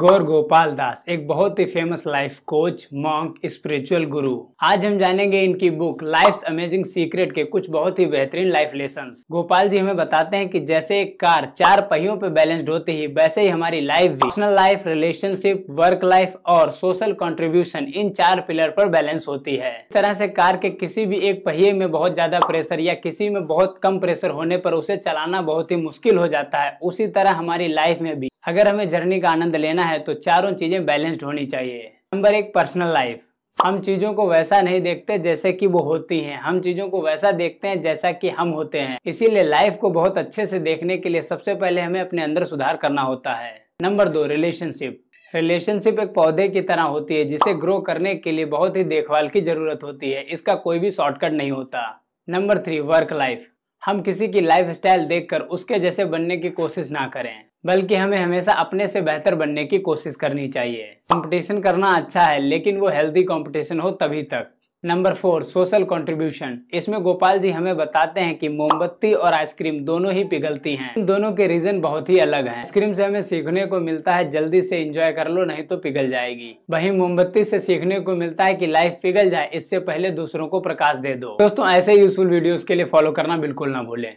गौर गोपाल दास एक बहुत ही famous life coach monk spiritual guru आज हम जानेंगे इनकी बुक लाइफ अमेजिंग सीक्रेट के कुछ बहुत ही बेहतरीन लाइफ लेसन गोपाल जी हमें बताते हैं कि जैसे एक कार चार पहियों पे बैलेंस्ड होती ही वैसे ही हमारी लाइफ भी personal life relationship work life और सोशल कॉन्ट्रीब्यूशन इन चार पिलर पर बैलेंस होती है इस तरह से कार के किसी भी एक पहिए में बहुत ज्यादा प्रेशर या किसी में बहुत कम प्रेशर होने पर उसे चलाना बहुत ही मुश्किल हो जाता है उसी तरह हमारी लाइफ में भी अगर हमें जर्नी का आनंद लेना है तो चारों चीज़ें बैलेंस्ड होनी चाहिए नंबर एक पर्सनल लाइफ हम चीज़ों को वैसा नहीं देखते जैसे कि वो होती हैं हम चीज़ों को वैसा देखते हैं जैसा कि हम होते हैं इसीलिए लाइफ को बहुत अच्छे से देखने के लिए सबसे पहले हमें अपने अंदर सुधार करना होता है नंबर दो रिलेशनशिप रिलेशनशिप एक पौधे की तरह होती है जिसे ग्रो करने के लिए बहुत ही देखभाल की ज़रूरत होती है इसका कोई भी शॉर्टकट नहीं होता नंबर थ्री वर्क लाइफ हम किसी की लाइफ स्टाइल देख कर उसके जैसे बनने की कोशिश ना करें बल्कि हमें हमेशा अपने से बेहतर बनने की कोशिश करनी चाहिए कंपटीशन करना अच्छा है लेकिन वो हेल्दी कंपटीशन हो तभी तक नंबर फोर सोशल कंट्रीब्यूशन इसमें गोपाल जी हमें बताते हैं कि मोमबत्ती और आइसक्रीम दोनों ही पिघलती हैं इन दोनों के रीजन बहुत ही अलग हैं आइसक्रीम से हमें सीखने को मिलता है जल्दी से एंजॉय कर लो नहीं तो पिघल जाएगी वहीं मोमबत्ती से सीखने को मिलता है कि लाइफ पिघल जाए इससे पहले दूसरों को प्रकाश दे दो दोस्तों ऐसे यूजफुल वीडियो के लिए फॉलो करना बिल्कुल ना भूले